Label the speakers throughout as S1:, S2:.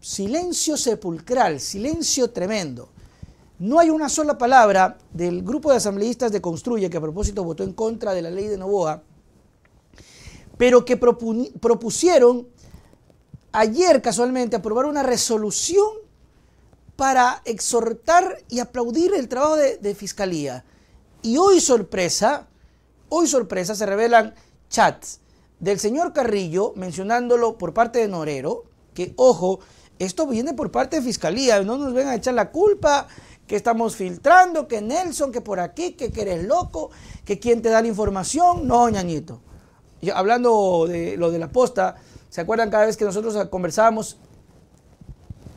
S1: silencio sepulcral, silencio tremendo. No hay una sola palabra del grupo de asambleístas de Construye, que a propósito votó en contra de la ley de Novoa, pero que propusieron ayer casualmente aprobar una resolución para exhortar y aplaudir el trabajo de, de Fiscalía. Y hoy sorpresa, hoy sorpresa, se revelan chats del señor Carrillo mencionándolo por parte de Norero, que ojo, esto viene por parte de Fiscalía, no nos vengan a echar la culpa que estamos filtrando, que Nelson, que por aquí, que, eres loco, que quien te da la información. No, ñañito. hablando de lo de la posta, ¿se acuerdan cada vez que nosotros conversábamos?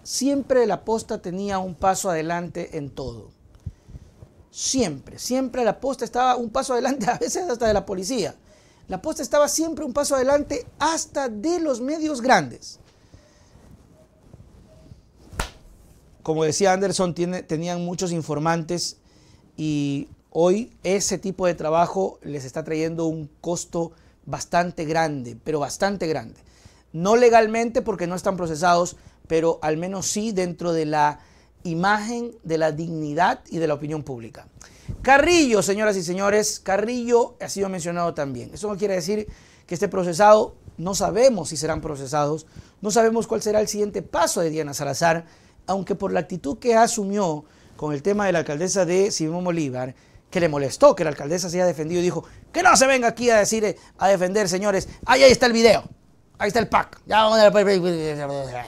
S1: Siempre la posta tenía un paso adelante en todo. Siempre, siempre la posta estaba un paso adelante, a veces hasta de la policía. La posta estaba siempre un paso adelante hasta de los medios grandes. como decía Anderson, tenían muchos informantes y hoy ese tipo de trabajo les está trayendo un costo bastante grande, pero bastante grande. No legalmente porque no están procesados, pero al menos sí dentro de la imagen, de la dignidad y de la opinión pública. Carrillo, señoras y señores, Carrillo ha sido mencionado también. Eso no quiere decir que esté procesado, no sabemos si serán procesados, no sabemos cuál será el siguiente paso de Diana Salazar aunque por la actitud que asumió con el tema de la alcaldesa de Simón Bolívar, que le molestó que la alcaldesa se haya defendido y dijo, que no se venga aquí a decir, a defender, señores, ahí, ahí está el video, ahí está el pack, ya vamos a...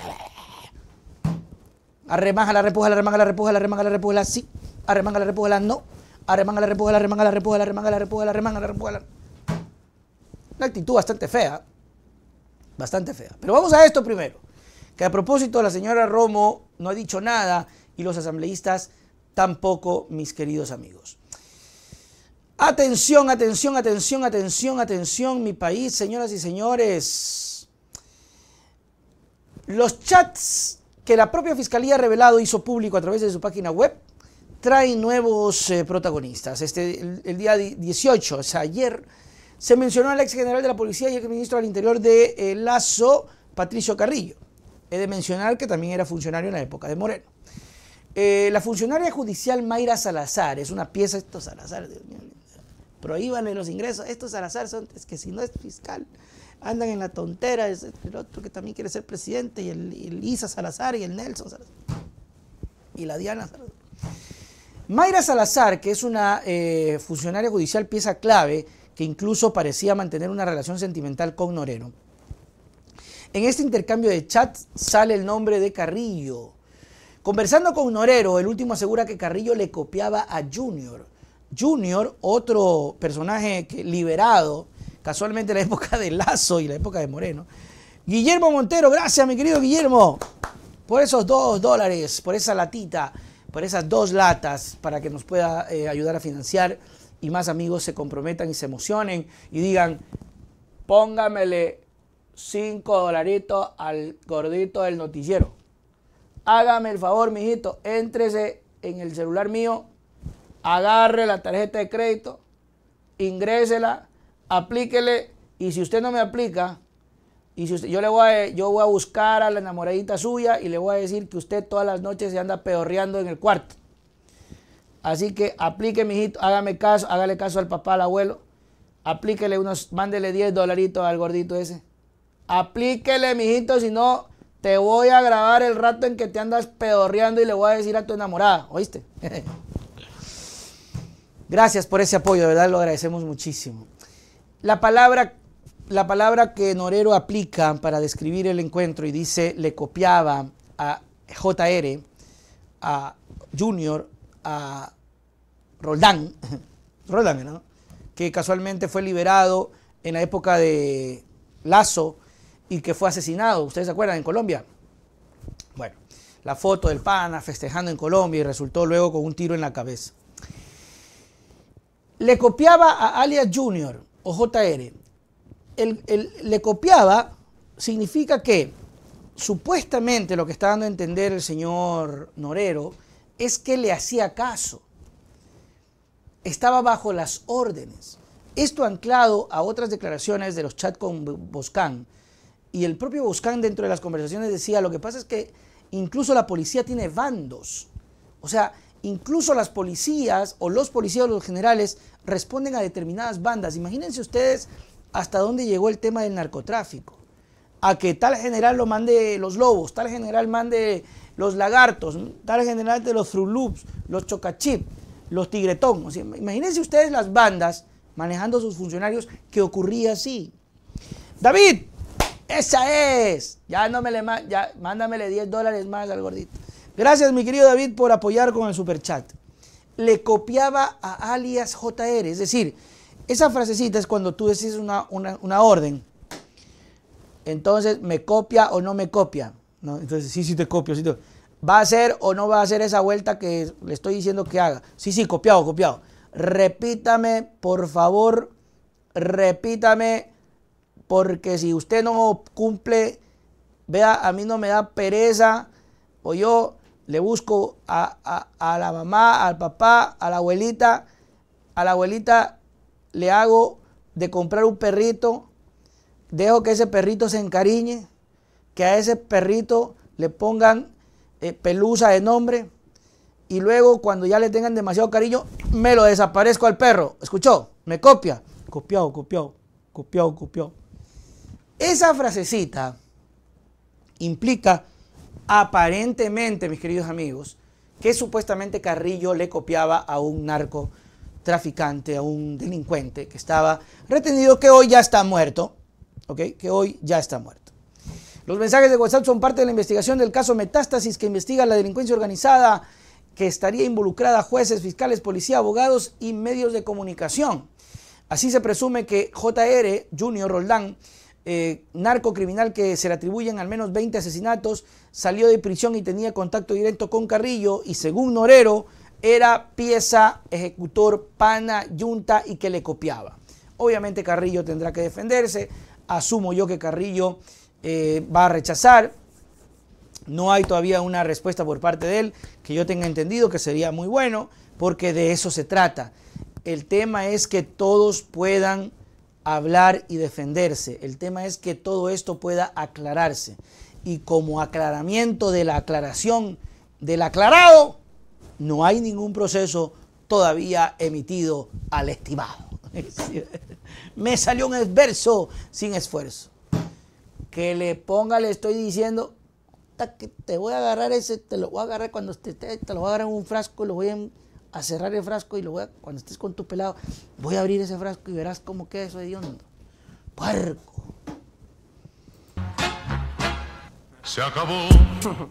S1: Arremanga la repuja, la remanga, la repuja, la remanga, la repuja, la sí. Arremanga la repuja, la no. Arremanga la repuja, la remanga, la repuja, la remanga, la repuja, la remanga, la repuja. Una actitud bastante fea. Bastante fea. Pero vamos a esto primero. Que a propósito, la señora Romo no ha dicho nada y los asambleístas tampoco, mis queridos amigos. Atención, atención, atención, atención, atención, mi país, señoras y señores. Los chats que la propia Fiscalía ha revelado hizo público a través de su página web traen nuevos eh, protagonistas. Este, el, día 18, o sea, ayer, se mencionó al ex general de la Policía y ex ministro del Interior de eh, Lazo, Patricio Carrillo. He de mencionar que también era funcionario en la época de Moreno. Eh, la funcionaria judicial Mayra Salazar, es una pieza, Estos Salazar, Dios mío, prohíbanle los ingresos, estos Salazar son, es que si no es fiscal, andan en la tontera, es este, el otro que también quiere ser presidente, y el, Isa Salazar, y el Nelson Salazar, y la Diana Salazar. Mayra Salazar, que es una eh, funcionaria judicial pieza clave, que incluso parecía mantener una relación sentimental con Moreno. En este intercambio de chat sale el nombre de Carrillo. Conversando con Norero, el último asegura que Carrillo le copiaba a Junior. Junior, otro personaje liberado, casualmente en la época de Lazo y la época de Moreno. Guillermo Montero, gracias mi querido Guillermo, por esos dos dólares, por esa latita, por esas dos latas, para que nos pueda eh, ayudar a financiar y más amigos se comprometan y se emocionen y digan, póngamele 5 dolaritos al gordito del noticiero. Hágame el favor, mijito, éntrese en el celular mío, agarre la tarjeta de crédito, ingrésela, aplíquele y si usted no me aplica, y si yo, le voy a, yo voy a buscar a la enamoradita suya y le voy a decir que usted todas las noches se anda peorreando en el cuarto. Así que aplique, mijito, hágame caso, hágale caso al papá, al abuelo. Aplíquele unos, mándele 10 dolaritos al gordito ese. Aplíquele, mijito, si no, te voy a grabar el rato en que te andas pedorreando y le voy a decir a tu enamorada, ¿oíste? Gracias por ese apoyo, de verdad lo agradecemos muchísimo. La palabra, la palabra que Norero aplica para describir el encuentro y dice, le copiaba a JR, a Junior, a Roldán, Roldán, ¿no? que casualmente fue liberado en la época de Lazo y que fue asesinado, ¿ustedes se acuerdan? En Colombia. Bueno, la foto del pana festejando en Colombia y resultó luego con un tiro en la cabeza. Le copiaba a alias Junior o JR. le copiaba significa que supuestamente lo que está dando a entender el señor Norero es que le hacía caso. Estaba bajo las órdenes. Esto anclado a otras declaraciones de los chats con Boscán, y el propio Buscán dentro de las conversaciones decía, lo que pasa es que incluso la policía tiene bandos. O sea, incluso las policías o los policías o los generales responden a determinadas bandas. Imagínense ustedes hasta dónde llegó el tema del narcotráfico. A que tal general lo mande los lobos, tal general mande los lagartos, tal general de los frulups, los chocachip, los tigretón. imagínense ustedes las bandas manejando sus funcionarios que ocurría así. David, esa es. Ya no me le ya, mándamele 10 dólares más al gordito. Gracias, mi querido David, por apoyar con el superchat. Le copiaba a alias JR. Es decir, esa frasecita es cuando tú decís una, orden. Entonces, ¿me copia o no me copia? ¿No? Entonces, sí, sí te copio, sí te... ¿Va a hacer o no va a hacer esa vuelta que le estoy diciendo que haga? Sí, sí, copiado, copiado. Repítame, por favor, repítame porque si usted no cumple, vea, a mí no me da pereza, o yo le busco a, la mamá, al papá, a la abuelita, a la abuelita le hago de comprar un perrito, dejo que ese perrito se encariñe, que a ese perrito le pongan eh, pelusa de nombre y luego cuando ya le tengan demasiado cariño, me lo desaparezco al perro. ¿Escuchó? Me copia. copió, copió, copió, copió. Esa frasecita implica aparentemente, mis queridos amigos, que supuestamente Carrillo le copiaba a un narcotraficante, a un delincuente que estaba retenido, que hoy ya está muerto, ¿ok? Que hoy ya está muerto. Los mensajes de WhatsApp son parte de la investigación del caso Metástasis que investiga la delincuencia organizada que estaría involucrada jueces, fiscales, policía, abogados y medios de comunicación. Así se presume que JR Junior Roldán narco eh, narcocriminal que se le atribuyen al menos 20 asesinatos, salió de prisión y tenía contacto directo con Carrillo y según Norero era pieza, ejecutor, pana, yunta y que le copiaba. Obviamente Carrillo tendrá que defenderse, asumo yo que Carrillo eh, va a rechazar, no hay todavía una respuesta por parte de él que yo tenga entendido que sería muy bueno porque de eso se trata. El tema es que todos puedan hablar y defenderse. El tema es que todo esto pueda aclararse. Y como aclaramiento de la aclaración del aclarado, no hay ningún proceso todavía emitido al estimado. Me salió un verso sin esfuerzo. Que le ponga, le estoy diciendo, que te voy a agarrar ese, te lo voy a agarrar cuando te, te, lo voy a agarrar en un frasco, lo voy a a cerrar el frasco y luego cuando estés con tu pelado, voy a abrir ese frasco y verás cómo queda eso de hondo. ¡Puerco! Se acabó.